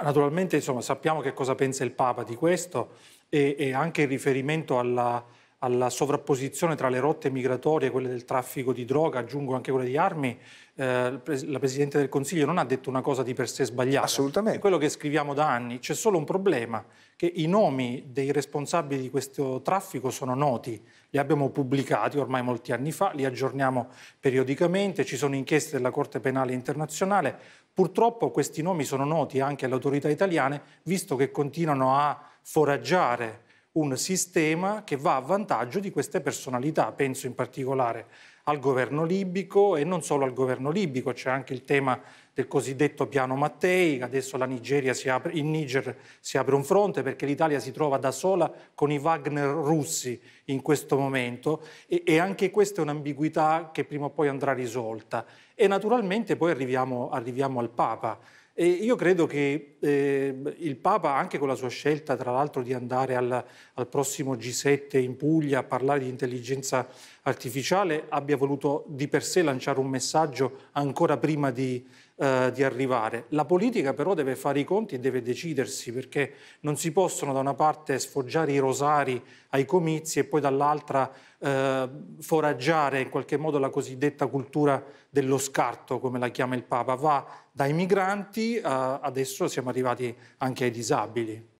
Naturalmente insomma, sappiamo che cosa pensa il Papa di questo e, e anche in riferimento alla, alla sovrapposizione tra le rotte migratorie quelle del traffico di droga, aggiungo anche quelle di armi, eh, la Presidente del Consiglio non ha detto una cosa di per sé sbagliata. Assolutamente. È quello che scriviamo da anni. C'è solo un problema, che i nomi dei responsabili di questo traffico sono noti. Li abbiamo pubblicati ormai molti anni fa, li aggiorniamo periodicamente, ci sono inchieste della Corte Penale Internazionale. Purtroppo questi nomi sono noti anche alle autorità italiane, visto che continuano a foraggiare un sistema che va a vantaggio di queste personalità. Penso in particolare al governo libico e non solo al governo libico, c'è anche il tema del cosiddetto piano Mattei, adesso la Nigeria si apre, in Niger si apre un fronte perché l'Italia si trova da sola con i Wagner russi in questo momento e, e anche questa è un'ambiguità che prima o poi andrà risolta. E naturalmente poi arriviamo, arriviamo al Papa. E io credo che eh, il Papa, anche con la sua scelta, tra l'altro, di andare al, al, prossimo G7 in Puglia a parlare di intelligenza artificiale, abbia voluto di per sé lanciare un messaggio ancora prima di, eh, di arrivare. La politica però deve fare i conti e deve decidersi perché non si possono da una parte sfoggiare i rosari ai comizi e poi dall'altra eh, foraggiare in qualche modo la cosiddetta cultura dello scarto, come la chiama il Papa. Va dai migranti, eh, adesso siamo arrivati anche ai disabili.